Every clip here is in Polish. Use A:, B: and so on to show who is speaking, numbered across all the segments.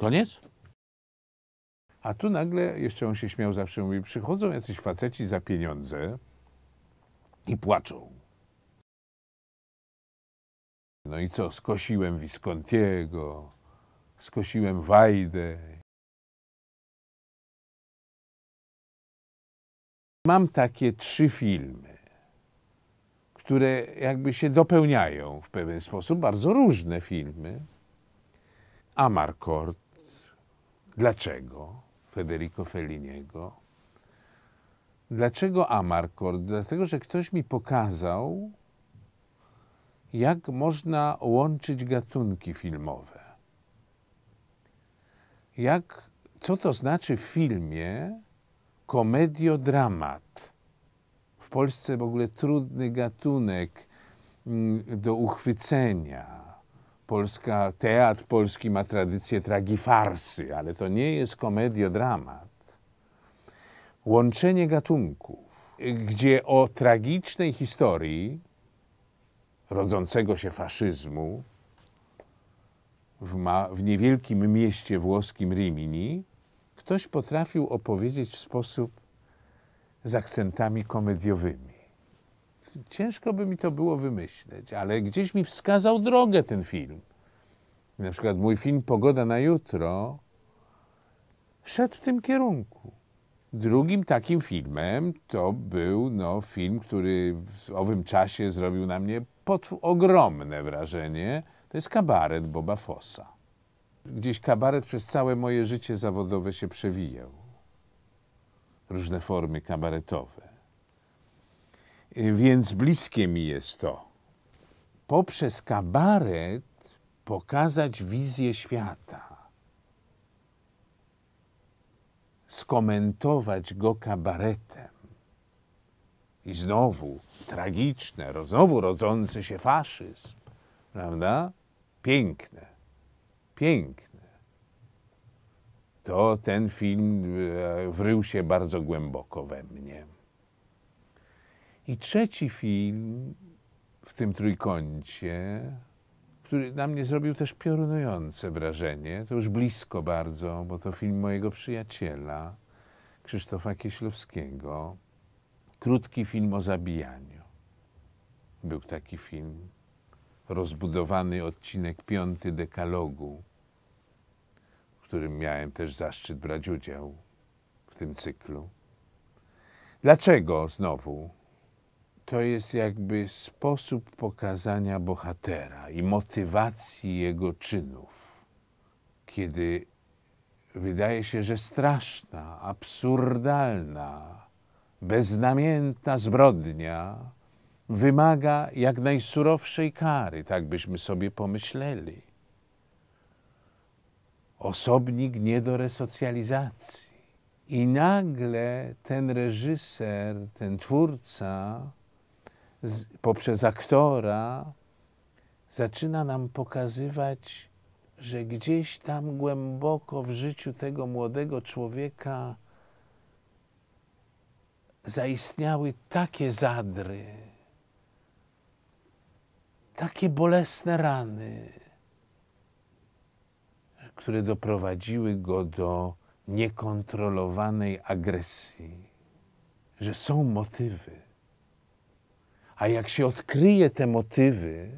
A: Koniec? A tu nagle, jeszcze on się śmiał zawsze, mówi, przychodzą jacyś faceci za pieniądze i płaczą. No i co, skosiłem Viscontiego, skosiłem Wajdę. Mam takie trzy filmy, które jakby się dopełniają w pewien sposób, bardzo różne filmy. Amarcord, Dlaczego Federico Felliniego? Dlaczego Amarcord? Dlatego, że ktoś mi pokazał, jak można łączyć gatunki filmowe. Jak, co to znaczy w filmie komediodramat? W Polsce w ogóle trudny gatunek mm, do uchwycenia Polska, teatr polski ma tradycję tragifarsy, ale to nie jest komediodramat. Łączenie gatunków, gdzie o tragicznej historii rodzącego się faszyzmu w, ma, w niewielkim mieście włoskim Rimini ktoś potrafił opowiedzieć w sposób z akcentami komediowymi ciężko by mi to było wymyśleć, ale gdzieś mi wskazał drogę ten film. Na przykład mój film Pogoda na jutro szedł w tym kierunku. Drugim takim filmem to był no, film, który w owym czasie zrobił na mnie ogromne wrażenie. To jest kabaret Boba Fossa. Gdzieś kabaret przez całe moje życie zawodowe się przewijał. Różne formy kabaretowe. Y, więc bliskie mi jest to. Poprzez kabaret pokazać wizję świata, skomentować go kabaretem. I znowu tragiczne, znowu rodzący się faszyzm, prawda? Piękne, piękne. To ten film y, wrył się bardzo głęboko we mnie. I trzeci film w tym trójkącie, który na mnie zrobił też piorunujące wrażenie, to już blisko bardzo, bo to film mojego przyjaciela, Krzysztofa Kieślowskiego, krótki film o zabijaniu. Był taki film, rozbudowany odcinek piąty dekalogu, w którym miałem też zaszczyt brać udział w tym cyklu. Dlaczego znowu to jest jakby sposób pokazania bohatera i motywacji jego czynów, kiedy wydaje się, że straszna, absurdalna, beznamiętna zbrodnia wymaga jak najsurowszej kary, tak byśmy sobie pomyśleli. Osobnik nie do resocjalizacji. I nagle ten reżyser, ten twórca z, poprzez aktora zaczyna nam pokazywać, że gdzieś tam głęboko w życiu tego młodego człowieka zaistniały takie zadry, takie bolesne rany, które doprowadziły go do niekontrolowanej agresji, że są motywy a jak się odkryje te motywy,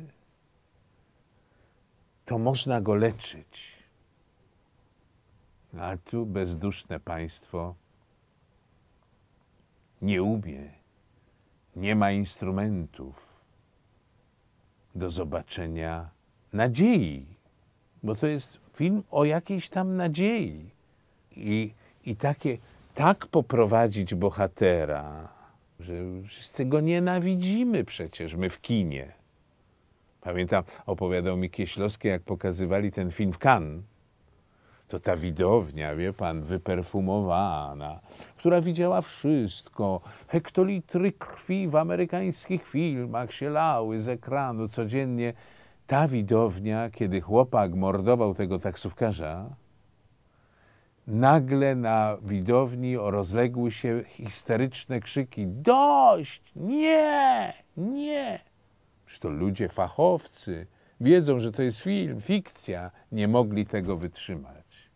A: to można go leczyć. No, a tu bezduszne państwo nie umie, nie ma instrumentów do zobaczenia nadziei, bo to jest film o jakiejś tam nadziei. I, i takie, tak poprowadzić bohatera, że wszyscy go nienawidzimy przecież my w kinie. Pamiętam, opowiadał mi Kieślowski, jak pokazywali ten film w Cannes, to ta widownia, wie pan, wyperfumowana, która widziała wszystko. Hektolitry krwi w amerykańskich filmach się lały z ekranu codziennie. Ta widownia, kiedy chłopak mordował tego taksówkarza, Nagle na widowni rozległy się histeryczne krzyki: Dość! Nie! Nie! Przecież to ludzie fachowcy wiedzą, że to jest film, fikcja, nie mogli tego wytrzymać.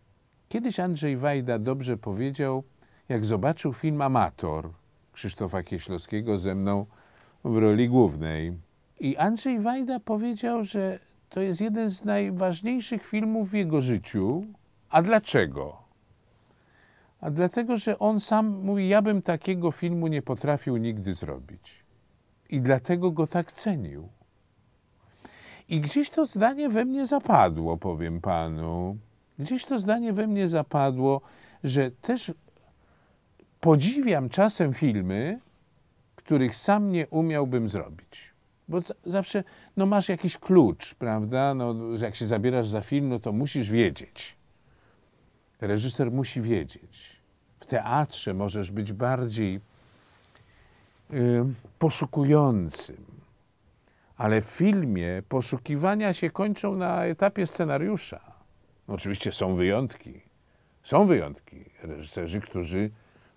A: Kiedyś Andrzej Wajda dobrze powiedział, jak zobaczył film Amator Krzysztofa Kieślowskiego ze mną w roli głównej. I Andrzej Wajda powiedział, że to jest jeden z najważniejszych filmów w jego życiu. A dlaczego? a dlatego, że on sam mówi: Ja bym takiego filmu nie potrafił nigdy zrobić. I dlatego go tak cenił. I gdzieś to zdanie we mnie zapadło, powiem panu. Gdzieś to zdanie we mnie zapadło, że też podziwiam czasem filmy, których sam nie umiałbym zrobić. Bo zawsze no, masz jakiś klucz, prawda? No, jak się zabierasz za film, no to musisz wiedzieć. Reżyser musi wiedzieć w teatrze możesz być bardziej y, poszukującym, ale w filmie poszukiwania się kończą na etapie scenariusza. No, oczywiście są wyjątki. Są wyjątki. Reżyserzy, którzy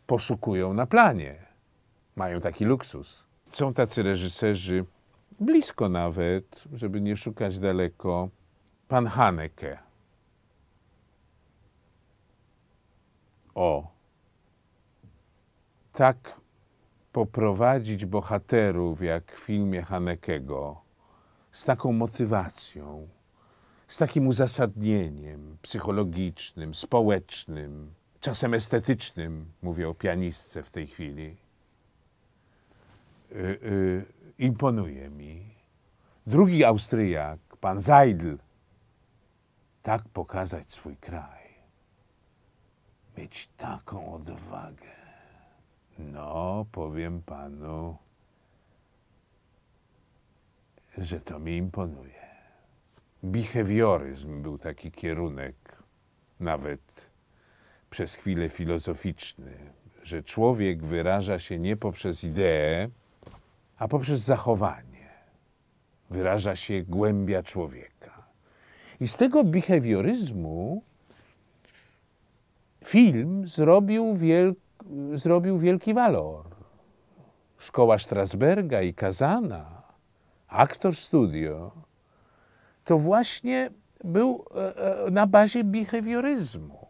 A: poszukują na planie, mają taki luksus. Są tacy reżyserzy, blisko nawet, żeby nie szukać daleko, pan Haneke. O, tak poprowadzić bohaterów jak w filmie Hanekego, z taką motywacją, z takim uzasadnieniem psychologicznym, społecznym, czasem estetycznym, mówię o pianistce w tej chwili, y, y, imponuje mi. Drugi Austriak, pan Zajdl, tak pokazać swój kraj, mieć taką odwagę powiem panu, że to mi imponuje. Behawioryzm był taki kierunek, nawet przez chwilę filozoficzny, że człowiek wyraża się nie poprzez ideę, a poprzez zachowanie. Wyraża się głębia człowieka. I z tego behawioryzmu film zrobił wielką zrobił wielki walor. Szkoła Strasberga i Kazana, aktor studio, to właśnie był e, e, na bazie behawioryzmu,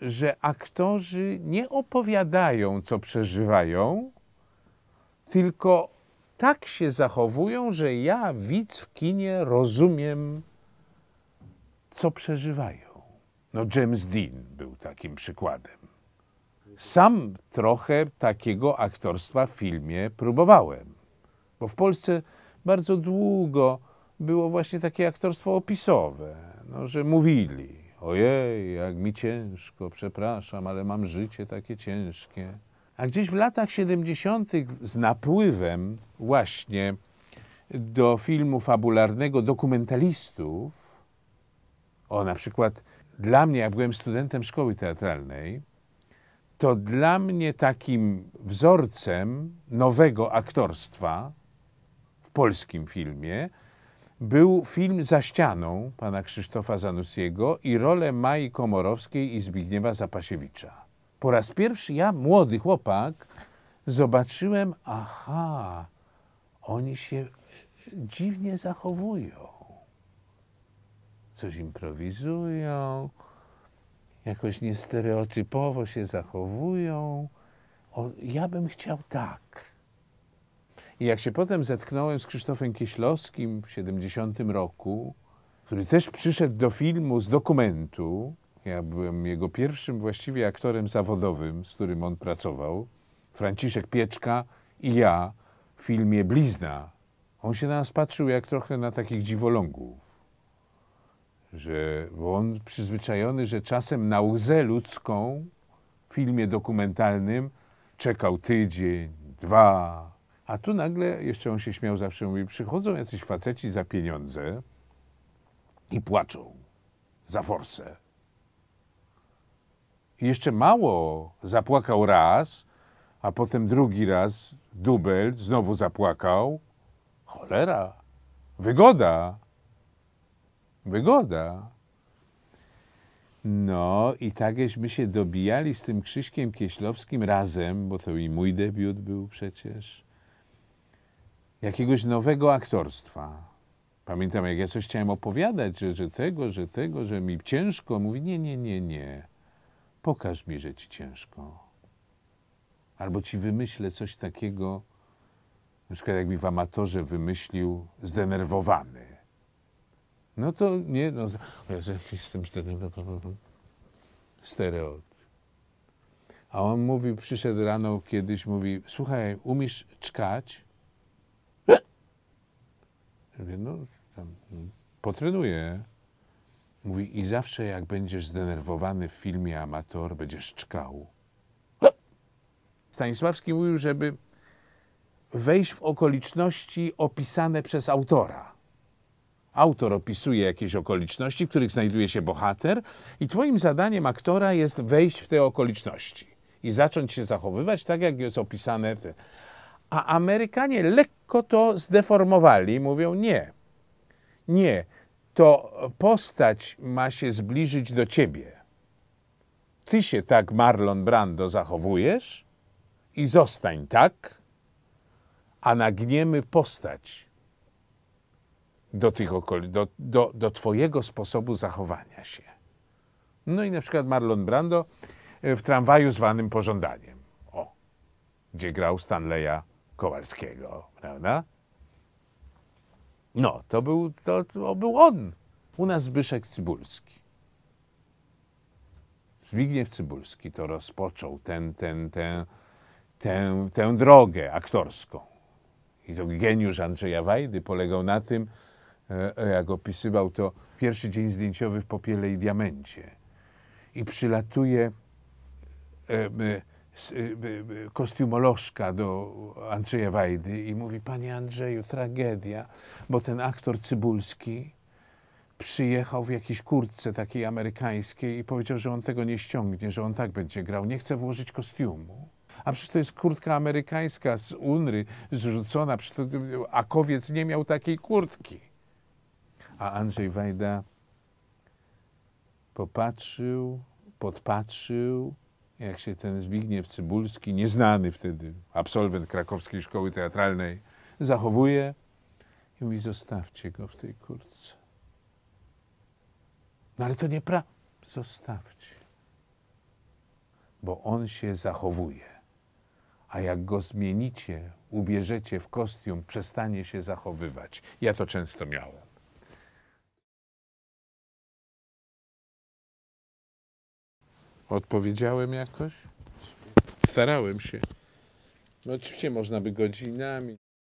A: że aktorzy nie opowiadają, co przeżywają, tylko tak się zachowują, że ja, widz w kinie, rozumiem, co przeżywają. No, James Dean był takim przykładem. Sam trochę takiego aktorstwa w filmie próbowałem, bo w Polsce bardzo długo było właśnie takie aktorstwo opisowe, no, że mówili, ojej, jak mi ciężko, przepraszam, ale mam życie takie ciężkie. A gdzieś w latach 70. z napływem właśnie do filmu fabularnego dokumentalistów, o na przykład dla mnie, jak byłem studentem szkoły teatralnej, to dla mnie takim wzorcem nowego aktorstwa w polskim filmie był film Za ścianą pana Krzysztofa Zanussiego i rolę Mai Komorowskiej i Zbigniewa Zapasiewicza. Po raz pierwszy ja, młody chłopak, zobaczyłem, aha, oni się e, dziwnie zachowują. Coś improwizują, jakoś niestereotypowo się zachowują. O, ja bym chciał tak. I jak się potem zetknąłem z Krzysztofem Kieślowskim w 70 roku, który też przyszedł do filmu z dokumentu, ja byłem jego pierwszym właściwie aktorem zawodowym, z którym on pracował, Franciszek Pieczka i ja w filmie Blizna. On się na nas patrzył jak trochę na takich dziwolągów że, bo on przyzwyczajony, że czasem na łzę ludzką w filmie dokumentalnym czekał tydzień, dwa, a tu nagle, jeszcze on się śmiał zawsze, mówi, przychodzą jacyś faceci za pieniądze i płaczą za forsę. I jeszcze mało zapłakał raz, a potem drugi raz dubel, znowu zapłakał. Cholera, wygoda wygoda. No i takśmy się dobijali z tym Krzyśkiem Kieślowskim razem, bo to i mój debiut był przecież, jakiegoś nowego aktorstwa. Pamiętam, jak ja coś chciałem opowiadać, że, że tego, że tego, że mi ciężko. Mówi, nie, nie, nie, nie. Pokaż mi, że ci ciężko. Albo ci wymyślę coś takiego, na przykład jak mi w amatorze wymyślił zdenerwowany. No to nie, no, ja jestem zdenerwowany. Stereotyp. A on mówi, przyszedł rano kiedyś, mówi, słuchaj, umiesz czkać? Ja mówię, no, tam, potrenuję. Mówi, i zawsze jak będziesz zdenerwowany w filmie amator, będziesz czkał. Stanisławski mówił, żeby wejść w okoliczności opisane przez autora autor opisuje jakieś okoliczności, w których znajduje się bohater, i twoim zadaniem aktora jest wejść w te okoliczności i zacząć się zachowywać tak, jak jest opisane. W... A Amerykanie lekko to zdeformowali, mówią nie. Nie, to postać ma się zbliżyć do ciebie. Ty się tak, Marlon Brando, zachowujesz i zostań tak, a nagniemy postać do tych okolic, do, do, do twojego sposobu zachowania się. No i na przykład Marlon Brando e, w tramwaju zwanym Pożądaniem, o, gdzie grał Stanleya Kowalskiego, prawda? No, to był, to, to był on. U nas Zbyszek Cybulski. Zbigniew Cybulski to rozpoczął ten, ten, ten, ten tę drogę aktorską. I to geniusz Andrzeja Wajdy polegał na tym, E, e, jak opisywał to, pierwszy dzień zdjęciowy w Popiele i Diamencie. I przylatuje e, kostiumolożka do Andrzeja Wajdy i mówi, panie Andrzeju, tragedia, bo ten aktor Cybulski przyjechał w jakiejś kurtce takiej amerykańskiej i powiedział, że on tego nie ściągnie, że on tak będzie grał. Nie chce włożyć kostiumu. A przecież to jest kurtka amerykańska z Unry, zrzucona, przecież to, Akowiec nie miał takiej kurtki. A Andrzej Wajda popatrzył, podpatrzył, jak się ten Zbigniew Cybulski, nieznany wtedy, absolwent krakowskiej szkoły teatralnej, zachowuje i mówi, zostawcie go w tej kurce. No ale to nie pra... Zostawcie. Bo on się zachowuje. A jak go zmienicie, ubierzecie w kostium, przestanie się zachowywać. Ja to często miałem. odpowiedziałem jakoś? Starałem się. No oczywiście można by godzinami.